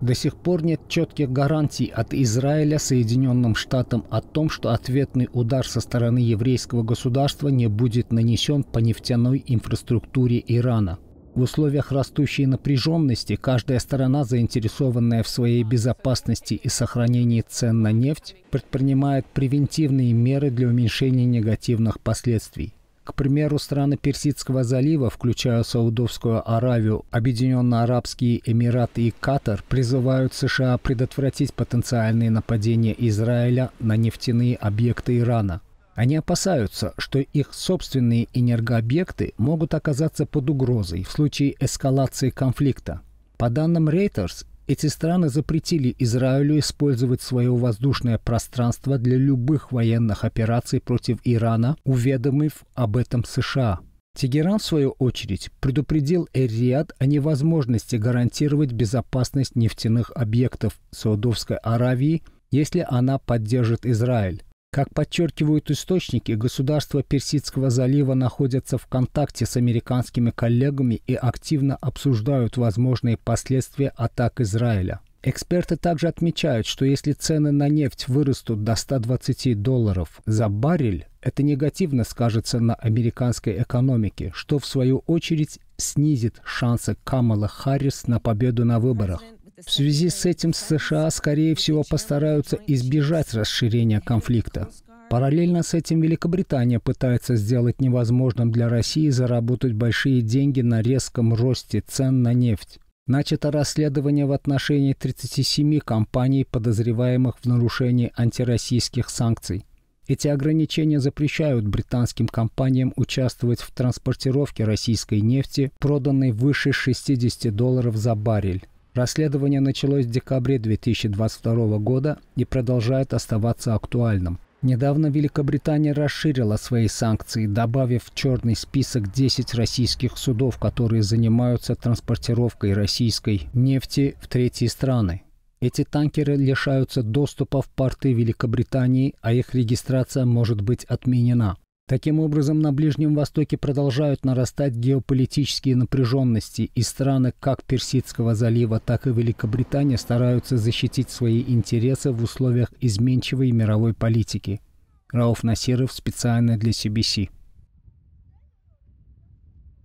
До сих пор нет четких гарантий от Израиля Соединенным Штатам о том, что ответный удар со стороны еврейского государства не будет нанесен по нефтяной инфраструктуре Ирана. В условиях растущей напряженности каждая сторона, заинтересованная в своей безопасности и сохранении цен на нефть, предпринимает превентивные меры для уменьшения негативных последствий. К примеру, страны Персидского залива, включая Саудовскую Аравию, Объединенные Арабские Эмираты и Катар, призывают США предотвратить потенциальные нападения Израиля на нефтяные объекты Ирана. Они опасаются, что их собственные энергообъекты могут оказаться под угрозой в случае эскалации конфликта. По данным Reuters, эти страны запретили Израилю использовать свое воздушное пространство для любых военных операций против Ирана, уведомив об этом США. Тегеран, в свою очередь, предупредил Эр-Риад о невозможности гарантировать безопасность нефтяных объектов Саудовской Аравии, если она поддержит Израиль. Как подчеркивают источники, государства Персидского залива находятся в контакте с американскими коллегами и активно обсуждают возможные последствия атак Израиля. Эксперты также отмечают, что если цены на нефть вырастут до 120 долларов за баррель, это негативно скажется на американской экономике, что в свою очередь снизит шансы Камала Харрис на победу на выборах. В связи с этим США, скорее всего, постараются избежать расширения конфликта. Параллельно с этим Великобритания пытается сделать невозможным для России заработать большие деньги на резком росте цен на нефть. Начато расследование в отношении 37 компаний, подозреваемых в нарушении антироссийских санкций. Эти ограничения запрещают британским компаниям участвовать в транспортировке российской нефти, проданной выше 60 долларов за баррель. Расследование началось в декабре 2022 года и продолжает оставаться актуальным. Недавно Великобритания расширила свои санкции, добавив в черный список 10 российских судов, которые занимаются транспортировкой российской нефти в третьи страны. Эти танкеры лишаются доступа в порты Великобритании, а их регистрация может быть отменена. Таким образом, на Ближнем Востоке продолжают нарастать геополитические напряженности, и страны как Персидского залива, так и Великобритания стараются защитить свои интересы в условиях изменчивой мировой политики. Рауф Насиров специально для CBC.